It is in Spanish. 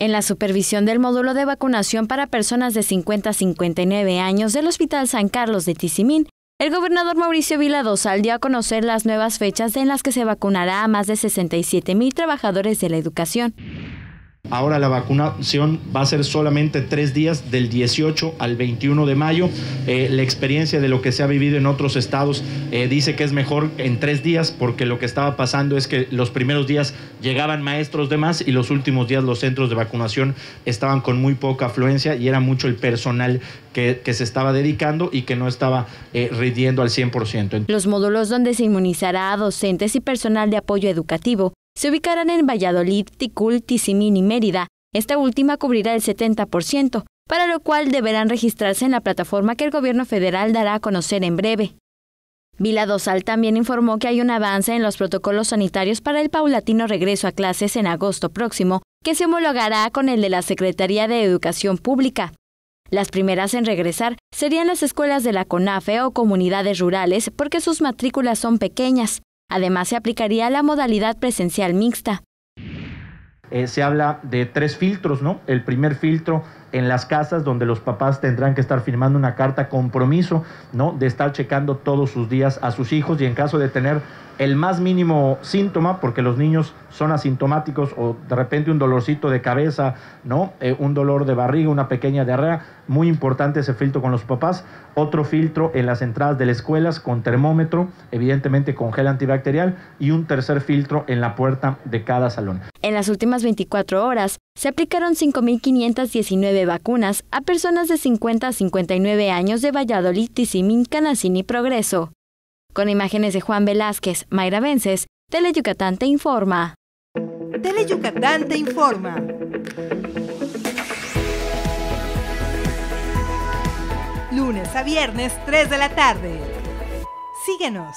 En la supervisión del módulo de vacunación para personas de 50 a 59 años del Hospital San Carlos de Tizimín, el gobernador Mauricio Vila-Dosal dio a conocer las nuevas fechas en las que se vacunará a más de 67 mil trabajadores de la educación. Ahora la vacunación va a ser solamente tres días, del 18 al 21 de mayo. Eh, la experiencia de lo que se ha vivido en otros estados eh, dice que es mejor en tres días porque lo que estaba pasando es que los primeros días llegaban maestros de más y los últimos días los centros de vacunación estaban con muy poca afluencia y era mucho el personal que, se estaba dedicando y que no estaba eh, rindiendo al 100%. Los módulos donde se inmunizará a docentes y personal de apoyo educativo se ubicarán en Valladolid, Ticul, Tizimín y Mérida. Esta última cubrirá el 70%, para lo cual deberán registrarse en la plataforma que el gobierno federal dará a conocer en breve. Vila Dosal también informó que hay un avance en los protocolos sanitarios para el paulatino regreso a clases en agosto próximo, que se homologará con el de la Secretaría de Educación Pública. Las primeras en regresar serían las escuelas de la CONAFE o comunidades rurales porque sus matrículas son pequeñas. Además, se aplicaría la modalidad presencial mixta. Eh, se habla de tres filtros, ¿no? El primer filtro en las casas donde los papás tendrán que estar firmando una carta compromiso, ¿no? De estar checando todos sus días a sus hijos y en caso de tener el más mínimo síntoma, porque los niños son asintomáticos o de repente un dolorcito de cabeza, ¿no? Eh, un dolor de barriga, una pequeña diarrea, muy importante ese filtro con los papás. Otro filtro en las entradas de las escuelas con termómetro, evidentemente con gel antibacterial y un tercer filtro en la puerta de cada salón. En las últimas 24 horas se aplicaron 5.519 vacunas a personas de 50 a 59 años de Valladolid, Tizimín, Canacín y Progreso. Con imágenes de Juan Velázquez, Mayra Vences, Tele Yucatán te informa. Tele Yucatán te informa. Lunes a viernes, 3 de la tarde. Síguenos.